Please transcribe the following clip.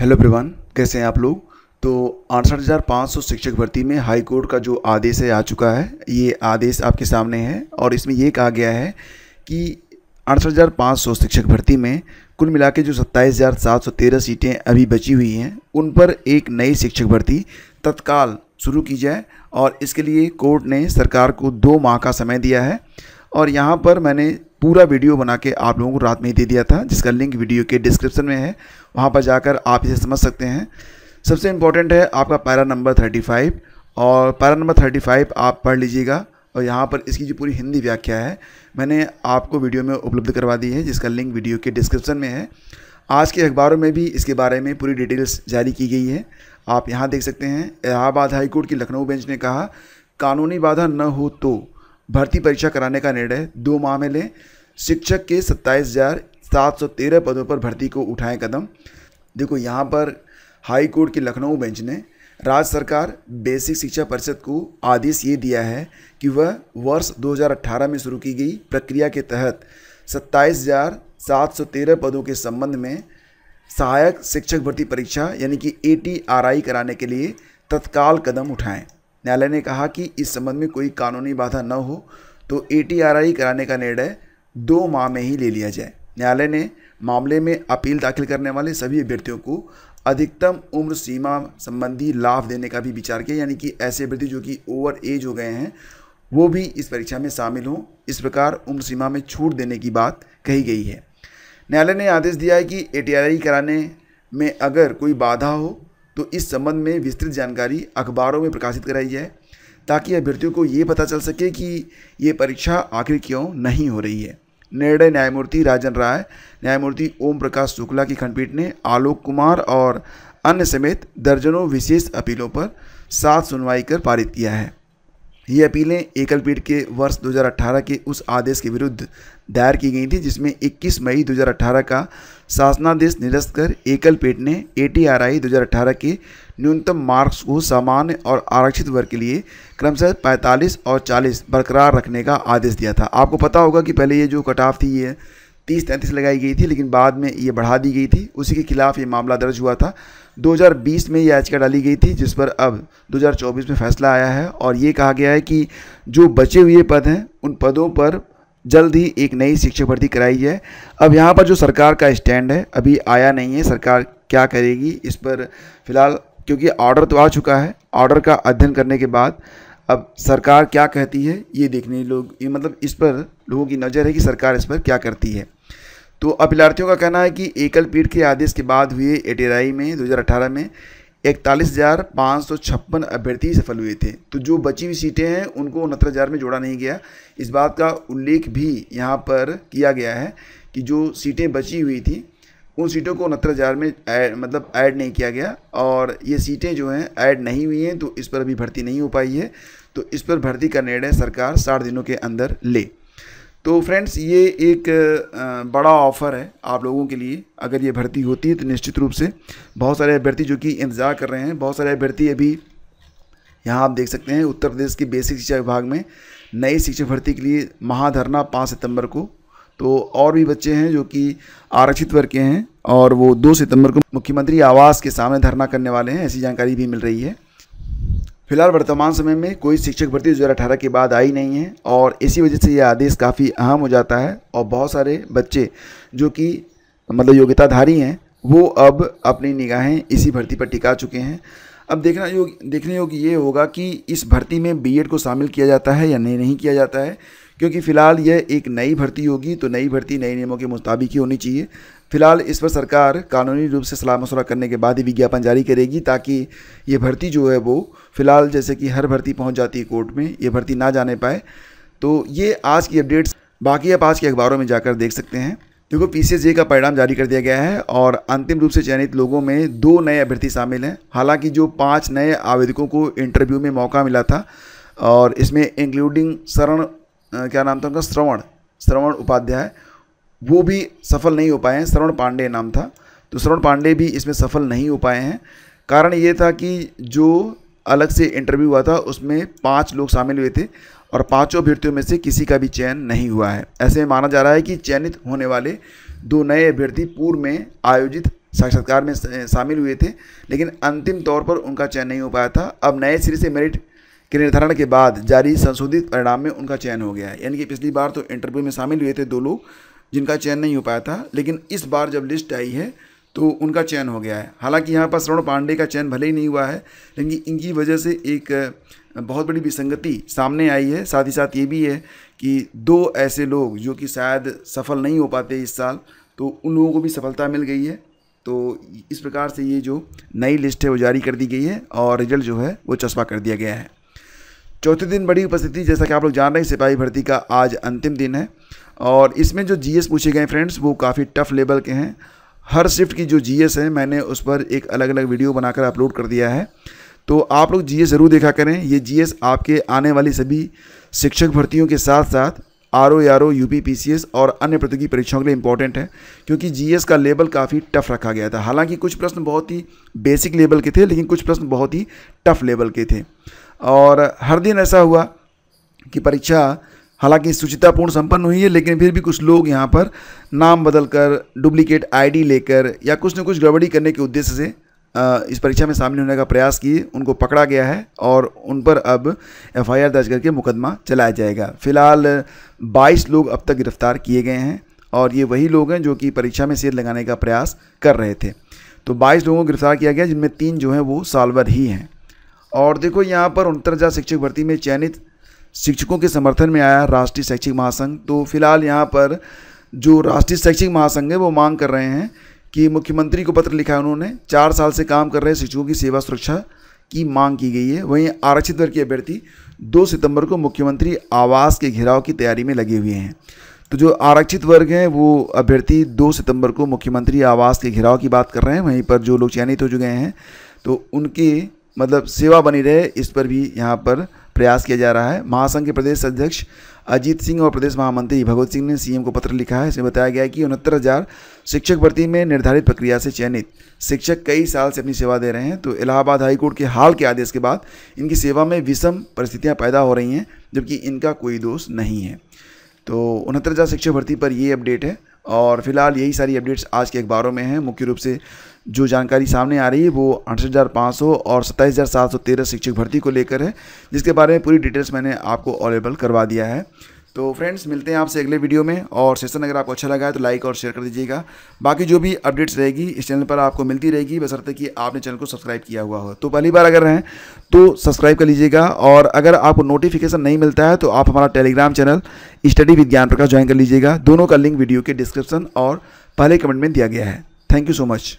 hello everyone कैसे हैं आप लोग तो अड़सठ हज़ार पाँच सौ शिक्षक भर्ती में हाई कोर्ट का जो आदेश है आ चुका है ये आदेश आपके सामने है और इसमें ये कहा गया है कि अड़सठ हज़ार पाँच सौ शिक्षक भर्ती में कुल मिला के जो सत्ताईस हज़ार सात सौ तेरह सीटें अभी बची हुई हैं उन पर एक नई शिक्षक भर्ती तत्काल शुरू की जाए और इसके लिए कोर्ट ने सरकार को दो माह का समय दिया है और यहाँ पर मैंने पूरा वीडियो बना के आप लोगों को रात में ही दे दिया था जिसका लिंक वीडियो के डिस्क्रिप्शन में है वहाँ पर जाकर आप इसे समझ सकते हैं सबसे इम्पॉर्टेंट है आपका पैरा नंबर थर्टी फाइव और पैरा नंबर थर्टी फाइव आप पढ़ लीजिएगा और यहाँ पर इसकी जो पूरी हिंदी व्याख्या है मैंने आपको वीडियो में उपलब्ध करवा दी है जिसका लिंक वीडियो के डिस्क्रिप्शन में है आज के अखबारों में भी इसके बारे में पूरी डिटेल्स जारी की गई है आप यहाँ देख सकते हैं इलाहाबाद हाईकोर्ट की लखनऊ बेंच ने कहा कानूनी बाधा न हो तो भर्ती परीक्षा कराने का निर्णय दो माह में लें शिक्षक के सत्ताईस हज़ार सात सौ तेरह पदों पर भर्ती को उठाएं कदम देखो यहाँ पर हाई कोर्ट की लखनऊ बेंच ने राज्य सरकार बेसिक शिक्षा परिषद को आदेश ये दिया है कि वह वर्ष 2018 में शुरू की गई प्रक्रिया के तहत सत्ताईस हज़ार सात सौ तेरह पदों के संबंध में सहायक शिक्षक भर्ती परीक्षा यानी कि ए कराने के लिए तत्काल कदम उठाएं न्यायालय ने कहा कि इस संबंध में कोई कानूनी बाधा न हो तो ए कराने का निर्णय दो माह में ही ले लिया जाए न्यायालय ने मामले में अपील दाखिल करने वाले सभी अभ्यर्थियों को अधिकतम उम्र सीमा संबंधी लाभ देने का भी विचार किया यानी कि ऐसे अभ्यर्थी जो कि ओवर एज हो गए हैं वो भी इस परीक्षा में शामिल हों इस प्रकार उम्र सीमा में छूट देने की बात कही गई है न्यायालय ने आदेश दिया है कि ए कराने में अगर कोई बाधा हो तो इस संबंध में विस्तृत जानकारी अखबारों में प्रकाशित कराई जाए ताकि अभ्यर्थियों को ये पता चल सके कि ये परीक्षा आखिर क्यों नहीं हो रही है निर्णय न्यायमूर्ति राजन राय न्यायमूर्ति ओम प्रकाश शुक्ला की खंडपीठ ने आलोक कुमार और अन्य समेत दर्जनों विशेष अपीलों पर सात सुनवाई कर पारित किया है ये अपीलें एकल पीठ के वर्ष 2018 के उस आदेश के विरुद्ध दायर की गई थी जिसमें 21 मई 2018 का शासनादेश निरस्त कर एकल पीठ ने ए टी आर आई दो के न्यूनतम मार्क्स को सामान्य और आरक्षित वर्ग के लिए क्रमशः 45 और 40 बरकरार रखने का आदेश दिया था आपको पता होगा कि पहले ये जो कट ऑफ थी ये तीस तैंतीस लगाई गई थी लेकिन बाद में ये बढ़ा दी गई थी उसी के खिलाफ ये मामला दर्ज हुआ था 2020 में ये याचिका डाली गई थी जिस पर अब 2024 में फैसला आया है और ये कहा गया है कि जो बचे हुए पद हैं उन पदों पर जल्द ही एक नई शिक्षक भर्ती कराई जाए अब यहाँ पर जो सरकार का स्टैंड है अभी आया नहीं है सरकार क्या करेगी इस पर फिलहाल क्योंकि ऑर्डर तो आ चुका है ऑर्डर का अध्ययन करने के बाद अब सरकार क्या कहती है ये देखने लोग ये मतलब इस पर लोगों की नज़र है कि सरकार इस पर क्या करती है तो अभ्यार्थियों का कहना है कि एकल पीठ के आदेश के बाद हुए एटेराई में 2018 में इकतालीस हज़ार पाँच सौ छप्पन अभ्यर्थी सफल हुए थे तो जो बची हुई सीटें हैं उनको उनहत्तर हज़ार में जोड़ा नहीं गया इस बात का उल्लेख भी यहाँ पर किया गया है कि जो सीटें बची हुई थी उन सीटों को उनहत्तर हज़ार में आड, मतलब ऐड नहीं किया गया और ये सीटें जो हैं ऐड नहीं हुई हैं तो इस पर अभी भर्ती नहीं हो पाई है तो इस पर भर्ती का निर्णय सरकार साठ दिनों के अंदर ले तो फ्रेंड्स ये एक बड़ा ऑफ़र है आप लोगों के लिए अगर ये भर्ती होती है तो निश्चित रूप से बहुत सारे अभ्यर्थी जो कि इंतज़ार कर रहे हैं बहुत सारे अभ्यर्थी अभी यहाँ आप देख सकते हैं उत्तर प्रदेश के बेसिक शिक्षा विभाग में नई शिक्षक भर्ती के लिए महाधरना पाँच सितंबर को तो और भी बच्चे हैं जो कि आरक्षित वर्ग के हैं और वो दो सितंबर को मुख्यमंत्री आवास के सामने धरना करने वाले हैं ऐसी जानकारी भी मिल रही है फिलहाल वर्तमान समय में कोई शिक्षक भर्ती दो हज़ार के बाद आई नहीं है और इसी वजह से यह आदेश काफ़ी अहम हो जाता है और बहुत सारे बच्चे जो कि मतलब योग्यताधारी हैं वो अब अपनी निगाहें इसी भर्ती पर टिका चुके हैं अब देखना योग देखने योग्य ये होगा कि इस भर्ती में बीएड को शामिल किया जाता है या नहीं नहीं किया जाता है क्योंकि फ़िलहाल यह एक नई भर्ती होगी तो नई भर्ती नए नियमों के मुताबिक ही होनी चाहिए फिलहाल इस पर सरकार कानूनी रूप से सलाह मशुरा करने के बाद ही विज्ञापन जारी करेगी ताकि ये भर्ती जो है वो फ़िलहाल जैसे कि हर भर्ती पहुँच जाती है कोर्ट में ये भर्ती ना जाने पाए तो ये आज की अपडेट्स बाकी आप आज के अखबारों में जाकर देख सकते हैं देखो पीसीएसए का परिणाम जारी कर दिया गया है और अंतिम रूप से चयनित लोगों में दो नए अभ्यर्थी शामिल हैं हालांकि जो पांच नए आवेदकों को इंटरव्यू में मौका मिला था और इसमें इंक्लूडिंग शरण क्या नाम था उनका श्रवण श्रवण उपाध्याय वो भी सफल नहीं हो पाए हैं श्रवण पांडे नाम था तो श्रवण पांडे भी इसमें सफल नहीं हो पाए हैं कारण ये था कि जो अलग से इंटरव्यू हुआ था उसमें पाँच लोग शामिल हुए थे और पांचों अभ्यर्थियों में से किसी का भी चयन नहीं हुआ है ऐसे माना जा रहा है कि चयनित होने वाले दो नए अभ्यर्थी पूर्व में आयोजित साक्षात्कार में शामिल हुए थे लेकिन अंतिम तौर पर उनका चयन नहीं हो पाया था अब नए सिरे से मेरिट के निर्धारण के बाद जारी संशोधित परिणाम में उनका चयन हो गया है यानी कि पिछली बार तो इंटरव्यू में शामिल हुए थे दो लोग जिनका चयन नहीं हो पाया था लेकिन इस बार जब लिस्ट आई है तो उनका चयन हो गया है हालांकि यहाँ पर श्रवण पांडे का चयन भले ही नहीं हुआ है लेकिन इनकी वजह से एक बहुत बड़ी विसंगति सामने आई है साथ ही साथ ये भी है कि दो ऐसे लोग जो कि शायद सफल नहीं हो पाते इस साल तो उन लोगों को भी सफलता मिल गई है तो इस प्रकार से ये जो नई लिस्ट है वो जारी कर दी गई है और रिजल्ट जो है वो चस्पा कर दिया गया है चौथे दिन बड़ी उपस्थिति जैसा कि आप लोग जान रहे हैं सिपाही भर्ती का आज अंतिम दिन है और इसमें जो जीएस पूछे गए फ्रेंड्स वो काफ़ी टफ लेवल के हैं हर शिफ्ट की जो जीएस है मैंने उस पर एक अलग अलग वीडियो बनाकर अपलोड कर दिया है तो आप लोग जीएस ज़रूर देखा करें ये जीएस आपके आने वाली सभी शिक्षक भर्तियों के साथ साथ R O R O U P और अन्य प्रतियोगी परीक्षाओं के लिए इंपॉर्टेंट है क्योंकि जीएस का लेवल काफ़ी टफ रखा गया था हालांकि कुछ प्रश्न बहुत ही बेसिक लेवल के थे लेकिन कुछ प्रश्न बहुत ही टफ लेवल के थे और हर दिन ऐसा हुआ कि परीक्षा हालांकि शुचितापूर्ण संपन्न हुई है लेकिन फिर भी कुछ लोग यहाँ पर नाम बदलकर डुप्लीकेट आईडी लेकर या कुछ न कुछ गड़बड़ी करने के उद्देश्य से इस परीक्षा में शामिल होने का प्रयास किए उनको पकड़ा गया है और उन पर अब एफआईआर दर्ज करके मुकदमा चलाया जाएगा फिलहाल 22 लोग अब तक गिरफ्तार किए गए हैं और ये वही लोग हैं जो कि परीक्षा में सेध लगाने का प्रयास कर रहे थे तो 22 लोगों को गिरफ्तार किया गया जिनमें तीन जो हैं वो सालवर ही हैं और देखो यहाँ पर उनतर शिक्षक भर्ती में चयनित शिक्षकों के समर्थन में आया राष्ट्रीय शैक्षिक महासंघ तो फिलहाल यहाँ पर जो राष्ट्रीय शैक्षिक महासंघ है वो मांग कर रहे हैं कि मुख्यमंत्री को पत्र लिखा है उन्होंने चार साल से काम कर रहे शिक्षकों की सेवा सुरक्षा की मांग की गई है वहीं आरक्षित वर्ग के अभ्यर्थी दो सितंबर को मुख्यमंत्री आवास के घेराव की तैयारी में लगे हुए हैं तो जो आरक्षित वर्ग हैं वो अभ्यर्थी दो सितंबर को मुख्यमंत्री आवास के घेराव की बात कर रहे हैं वहीं पर जो लोग चयनित हो चुके हैं तो उनकी मतलब सेवा बनी रहे इस पर भी यहाँ पर प्रयास किया जा रहा है महासंघ के प्रदेश अध्यक्ष अजीत सिंह और प्रदेश महामंत्री भगवत सिंह ने सीएम को पत्र लिखा है इसमें बताया गया है कि उनहत्तर हज़ार शिक्षक भर्ती में निर्धारित प्रक्रिया से चयनित शिक्षक कई साल से अपनी सेवा दे रहे हैं तो इलाहाबाद हाईकोर्ट के हाल के आदेश के बाद इनकी सेवा में विषम परिस्थितियाँ पैदा हो रही हैं जबकि इनका कोई दोष नहीं है तो उनहत्तर हज़ार शिक्षक भर्ती पर ये अपडेट है और फिलहाल यही सारी अपडेट्स आज के अखबारों में हैं मुख्य रूप से जो जानकारी सामने आ रही है वो अड़सठ और सत्ताईस शिक्षक भर्ती को लेकर है जिसके बारे में पूरी डिटेल्स मैंने आपको अवेलेबल करवा दिया है तो फ्रेंड्स मिलते हैं आपसे अगले वीडियो में और सेशन अगर आपको अच्छा लगा है तो लाइक और शेयर कर दीजिएगा बाकी जो भी अपडेट्स रहेगी इस चैनल पर आपको मिलती रहेगी अर्थ कि आपने चैनल को सब्सक्राइब किया हुआ हो तो पहली बार अगर हैं तो सब्सक्राइब कर लीजिएगा और अगर आपको नोटिफिकेशन नहीं मिलता है तो आप हमारा टेलीग्राम चैनल स्टडी विद ज्ञान प्रकाश ज्वाइन कर लीजिएगा दोनों का लिंक वीडियो के डिस्क्रिप्शन और पहले कमेंट में दिया गया है थैंक यू सो मच